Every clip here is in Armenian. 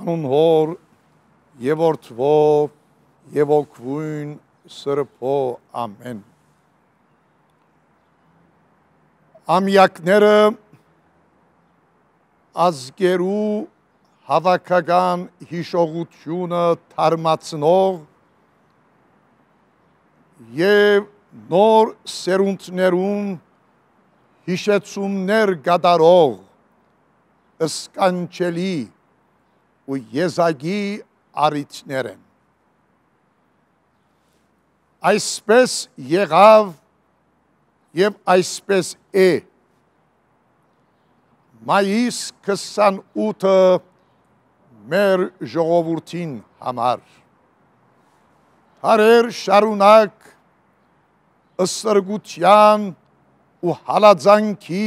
Հանուն հոր եւ որդվո եւ օգվույն սրբո ամեն։ Ամյակները ազգերու հավաքական հիշողությունը թարմացնող եւ նոր սերունդներում հիշեցումներ գդարող սկանչելի ու Եզագի արիչներ են։ Այսպես եղավ եւ այսպես է մայիս 28-ը մեր ժողովրդին համար հարեր շարունակ ըստրգության ու հալածանքի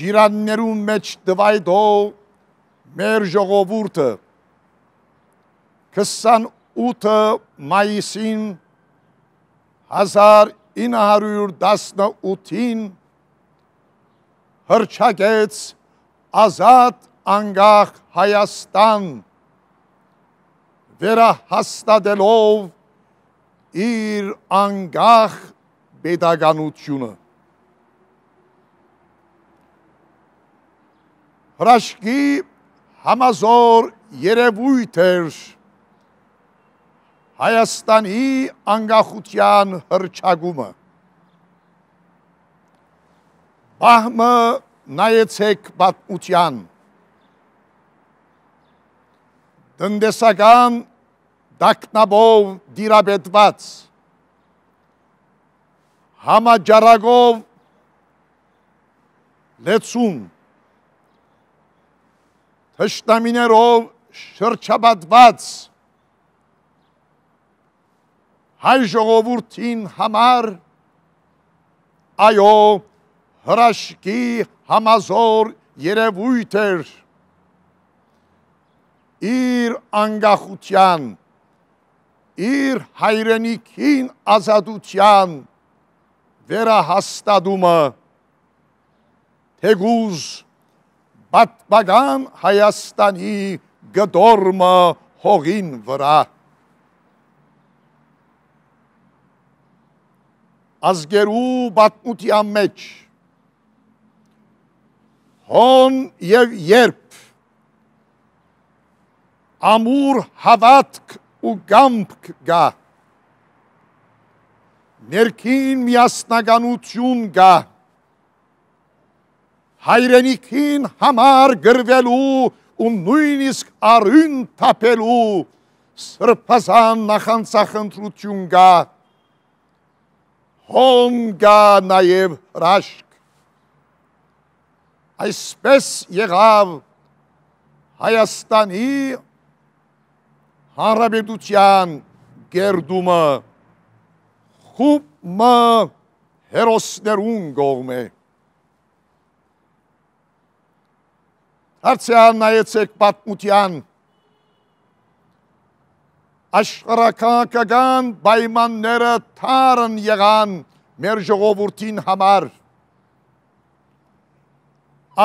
ջիրաններու մեջ դվայդող մեր ժողովուրդը 28-ը մայիսին 1918-ին հրճակեց ազատ անգախ Հայաստան վերահաստատելով իր անգախ պետականությունը հրաշքի համազոր երևույթ էր Հայաստանի անգախության հրճագումը։ Բահմը նայեցեք պատմության։ Տնտեսական դակնաբով դիրաբետված համաճարակով լեցուն թշնամիներով շրջաբատված հայ ժողովուրդին համար այո հրաշքի համազոր երևույթ էր իր անկախության իր հայրենիքին ազատության վերահաստատումը թեգուզ պատմական Հայաստանի գդորմը հողին վրա։ Ազգերու բատմության մեջ հոն եւ երբ ամուր հավատք ու գամք գա ներքին միասնականություն գա հայրենիքին համար գրվելու ու նույնիսկ արյուն թափելու սրբազան նախանցախնդրություն կա հոն կա նաև հրաշք այսպես եղավ Հայաստանի հանրապետության գերդումը խումը հերոսներուն գողմ է Հարցյան նայեցեք պատմության աշխարհակական պայմանները թարն եղան մեր ժողովրդին համար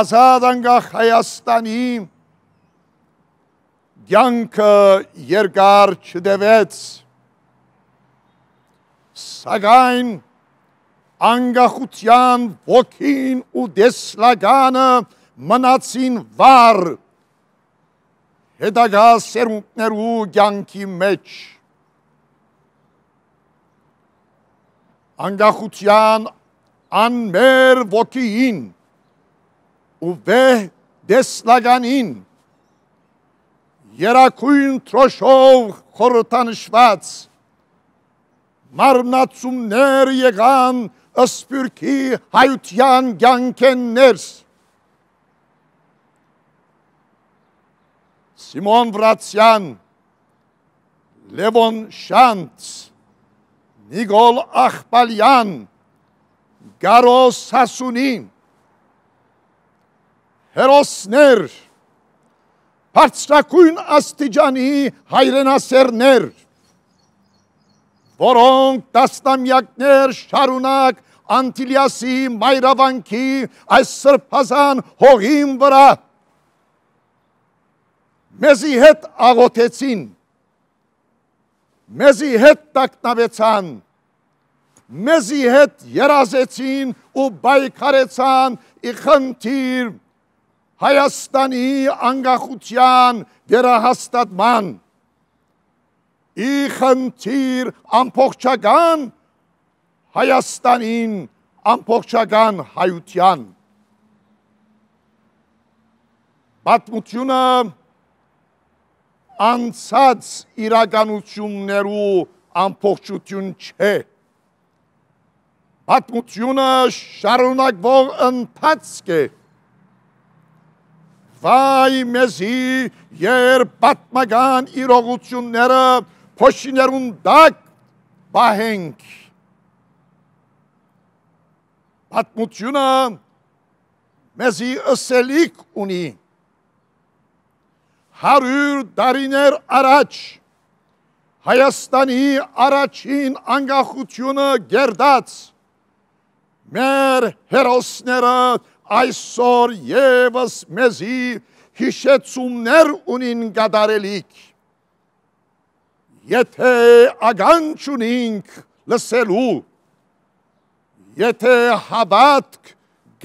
ազատ անկախ Հայաստանի կյանքը երկար չդևեց սակայն անկախության ոգին ու դեսլագանը մնացին վար հետագա սերունդներու կյանքի մեջ անգախության անմեր ոգիին ու վեհ դեսլականին երակույն տրոշով խորտանշված մարմնացումներ եղան ըսպյուրքի հայության գյանքեններս Սիմոն Վրացյան, Լևոն Շանց, Նիգոլ Ախպալյան, Գարոս Հասունին, հերոսներ, բարձրակույն աստիճանի հայրենասերներ, որոնք տասնամյակներ շարունակ անտիլյասի մայրավանքի այս սրպազան հողին վրա մեզի հետ աղոթեցին, մեզի հետ տակնավեցան, մեզի հետ երազեցին ու բայքարեցան իխնդիր Հայաստանի անգախության վերահաստատման, իխնդիր ամպողջական Հայաստանին, ամպողջական հայության։ Բատմությունը անցած իրականություններու ամբողջություն չէ։ Պատմությունը շարունակվող ընթացք է։ Վայ մեզի, երբ պատմական իրողությունները փոշիներուն դակ բահենք։ Պատմությունը մեզի ըսելիք ունի 100 տարիներ առաջ Հայաստանի առաջին անկախությունը գերդաց մեր հերոսները այսօր եւս մեզի հիշեցումներ ունին գդարելիք եթե ագան չունինք լսելու եթե հավատք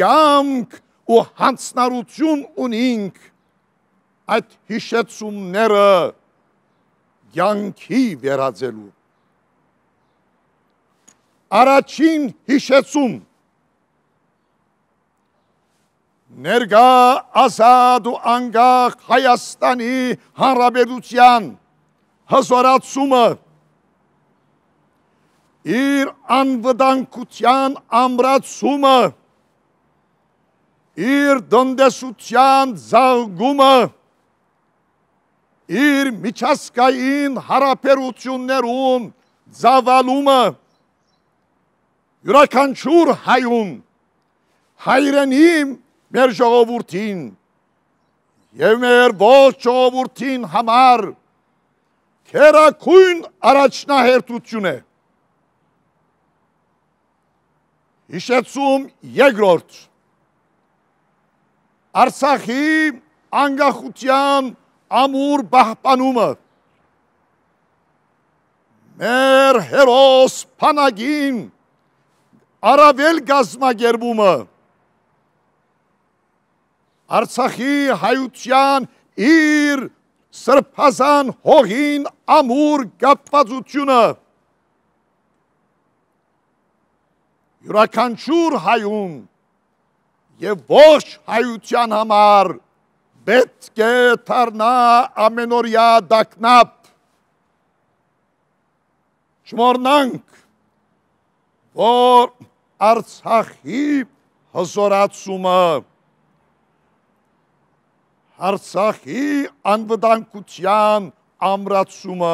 գամք ու հանցնարություն ունինք այդ հիշեցումները յանքի վերածելու։ Առաջին հիշեցում ներգա ազատ ու անգախ Հայաստանի Հանրապետության հզորացումը իր անվտանգության ամրացումը իր դնդեսության զարգումը իր միջազգային հարաբերություններուն զավալումը յուրաքանչյուր հայուն հայրենի մեր ժողովրդին եւ մեր ողջ ժողովրդին համար քերակույն առաջնահերթություն է հիշեցում երկրորդ արցախի անկախության ամուր պահպանումը։ Մեր հերոս պանագին առավել գազմագերբումը։ Արցախի հայության իր սրպազան հողին ամուր գապվածությունը։ յուրականչուր հայուն և ոչ հայության համար պետք է դառնա ամենօրյա դակնապ։ Շմորնանք, որ Արցախի հզորացումը Արցախի անվտանգության ամրացումը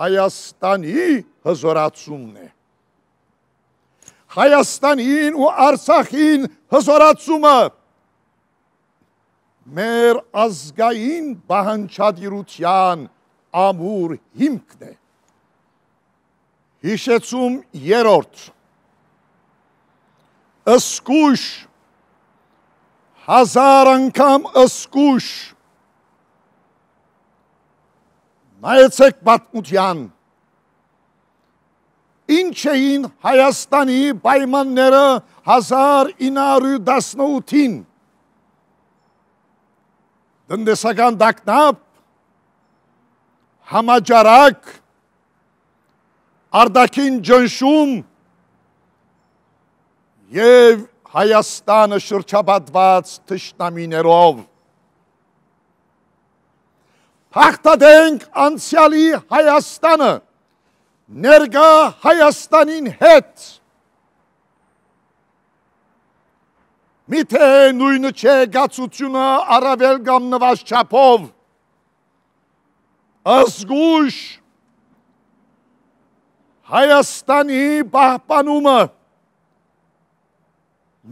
Հայաստանի հզորացումն է։ Հայաստանին ու Արցախին հզորացումը մեր ազգային բանչադիրության ամուր հիմքն է։ Հիշեցում երորդ, ասկուշ, հազար անգամ ասկուշ, նայեցեք բատմության, ինչ էին Հայաստանի բայմանները 1918-ին, տնտեսական դակնապ, համաճարակ, արդակին ճնշում և Հայաստանը շրջապատված թշնամիներով։ Հաղթադենք անցյալի Հայաստանը, ներգա Հայաստանին հետ։ Միթե նույնը չէ գացությունը առավել կամ նվազ չափով։ Ազգուշ Հայաստանի պահպանումը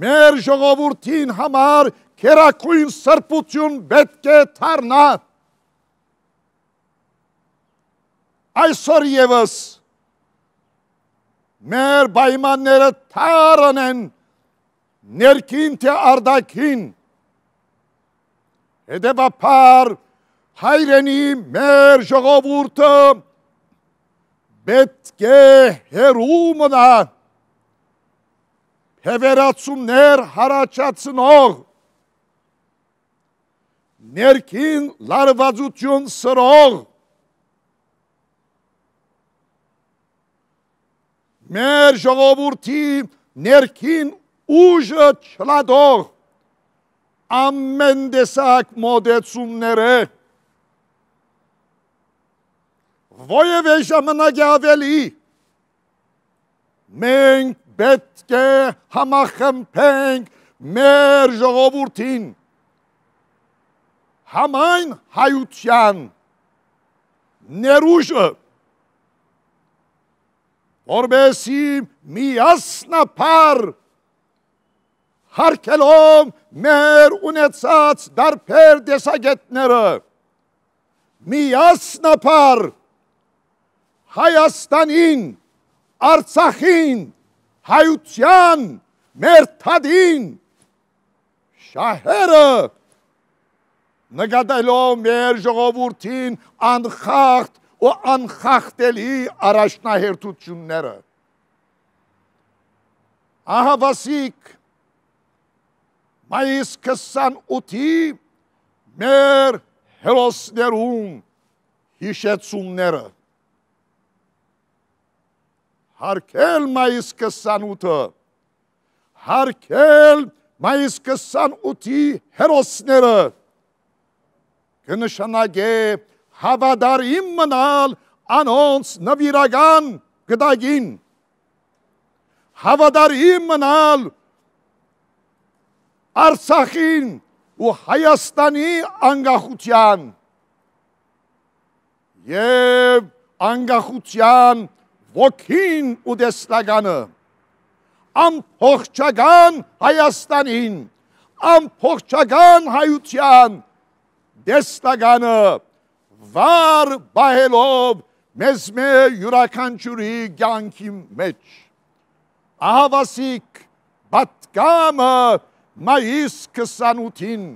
մեր ժողովրդին համար կերակույն սրպություն բետք է թարնա։ Այսօր եվս մեր բայմանները թարն են ներքին թե արդակին Հետևաբար հայրենի մեր ժողովուրդը պետք է հերու մնա հևերացումներ հարաճացնող ներքին լարվածություն սրող մեր ժողովրդի ներքին ուժը չլադող ամեն դեսակ մոտեցումները ոևէ ժամանակ ավելի մենք պետք է համախմբենք մեր ժողովրդին համայն հայության ներուժը որբեսի միասնապար հարկելով մեր ունեցած դարբեր դեսագետները միասնապար Հայաստանին, Արցախին, հայության, մեր թադին շահերը նկատելով մեր ժողովուրդին անխախտ ու անխախտելի առաջնահերթությունները ահավասիկ մայիս 28-ի մեր հերոսներում հիշեցումները։ Հարկել մայիս 28-ը, հարկել մայիս 28-ի հերոսները, կնշանագե հավադարիմ մնալ անոնց նվիրական գդագին, հավադարիմ մնալ Արցախին ու Հայաստանի անկախության եւ անկախության ոգին ու դեսլականը ամփոխչական Հայաստանին ամփոխչական հայության դեսլականը վար բահելով մեզ մե յուրաքանչյուրի ցանկի մեջ ահավասիկ պատկամը մայիս 28-ին